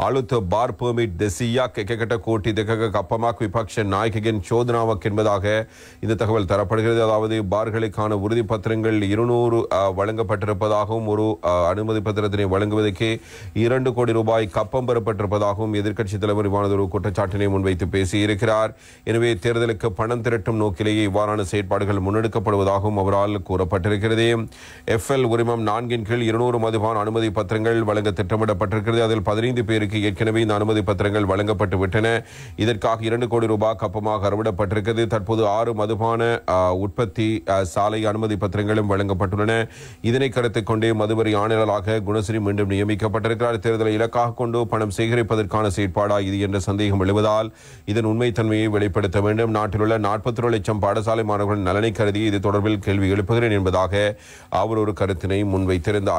பார் බාර්පර්මිට් දෙසීයක් එකකට කෝටි දෙකක கப்பமாக் விபக்ஷ நாயகின் சோதனாவுக்கு என்பதாக இந்த தகவல் தரப்படுகிறது அதாவது பார்களுக்கான உறுதி பத்திரங்கள் இருநூறு வழங்கப்பட்டிருப்பதாகவும் ஒரு அனுமதி பத்திரத்தினை வழங்குவதற்கு இரண்டு கோடி ரூபாய் கப்பம் பெறப்பட்டிருப்பதாகவும் எதிர்க்கட்சித் தலைவர் இவ்வானதொரு குற்றச்சாட்டினை முன்வைத்து பேசியிருக்கிறார் எனவே தேர்தலுக்கு பணம் திரட்டும் நோக்கிலேயே இவ்வாறான செயற்பாடுகள் முன்னெடுக்கப்படுவதாகவும் அவரால் கூறப்பட்டிருக்கிறது எஃப்எல் உரிமம் நான்கின் கீழ் இருநூறு மதுபான அனுமதி பத்திரங்கள் வழங்க திட்டமிடப்பட்டிருக்கிறது அதில் பதினைந்து பேர் அமைச்சருக்கு ஏற்கனவே இந்த அனுமதி பத்திரங்கள் வழங்கப்பட்டு விட்டன இதற்காக இரண்டு கோடி ரூபாய் கப்பமாக அறுவிடப்பட்டிருக்கிறது தற்போது ஆறு மதுபான உற்பத்தி சாலை அனுமதி பத்திரங்களும் வழங்கப்பட்டுள்ளன இதனை கருத்துக் கொண்டே மதுவரி ஆணையராக குணசிரி மீண்டும் நியமிக்கப்பட்டிருக்கிறார் தேர்தலை இலக்காக கொண்டு பணம் சேகரிப்பதற்கான செயற்பாடா இது என்ற சந்தேகம் எழுவதால் இதன் உண்மைத்தன்மையை வெளிப்படுத்த வேண்டும் நாட்டில் உள்ள நாற்பத்தி லட்சம் பாடசாலை மாணவர்களின் நலனை கருதி இது தொடர்பில் கேள்வி எழுப்புகிறேன் என்பதாக அவர் ஒரு கருத்தினை முன்வைத்திருந்தார்